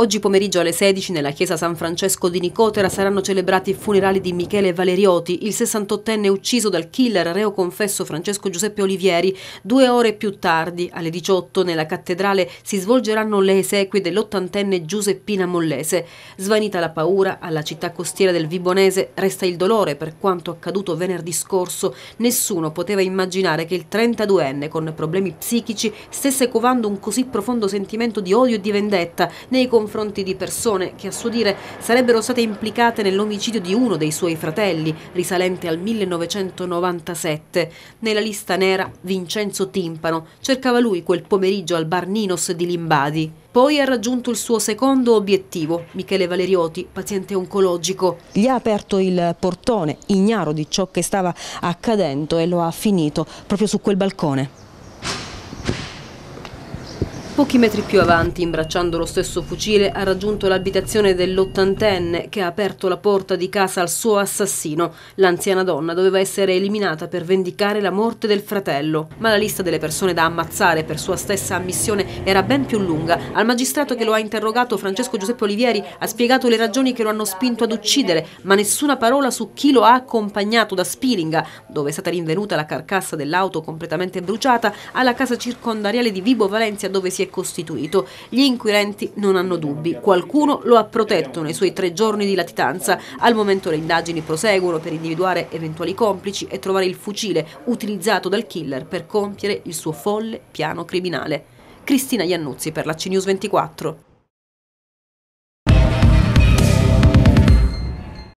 Oggi pomeriggio alle 16 nella chiesa San Francesco di Nicotera saranno celebrati i funerali di Michele Valerioti, il 68enne ucciso dal killer reo confesso Francesco Giuseppe Olivieri. Due ore più tardi, alle 18, nella cattedrale si svolgeranno le esequie dell'ottantenne Giuseppina Mollese. Svanita la paura, alla città costiera del Vibonese resta il dolore per quanto accaduto venerdì scorso. Nessuno poteva immaginare che il 32enne con problemi psichici stesse covando un così profondo sentimento di odio e di vendetta nei confronti confronti di persone che a suo dire sarebbero state implicate nell'omicidio di uno dei suoi fratelli, risalente al 1997. Nella lista nera Vincenzo Timpano cercava lui quel pomeriggio al bar Ninos di Limbadi. Poi ha raggiunto il suo secondo obiettivo, Michele Valerioti, paziente oncologico. Gli ha aperto il portone, ignaro di ciò che stava accadendo, e lo ha finito proprio su quel balcone. Pochi metri più avanti, imbracciando lo stesso fucile, ha raggiunto l'abitazione dell'ottantenne che ha aperto la porta di casa al suo assassino. L'anziana donna doveva essere eliminata per vendicare la morte del fratello, ma la lista delle persone da ammazzare per sua stessa ammissione era ben più lunga. Al magistrato che lo ha interrogato, Francesco Giuseppe Olivieri, ha spiegato le ragioni che lo hanno spinto ad uccidere, ma nessuna parola su chi lo ha accompagnato da Spiringa, dove è stata rinvenuta la carcassa dell'auto completamente bruciata, alla casa circondariale di Vibo Valencia dove si è costituito. Gli inquirenti non hanno dubbi, qualcuno lo ha protetto nei suoi tre giorni di latitanza. Al momento le indagini proseguono per individuare eventuali complici e trovare il fucile utilizzato dal killer per compiere il suo folle piano criminale. Cristina Iannuzzi per la CNews 24.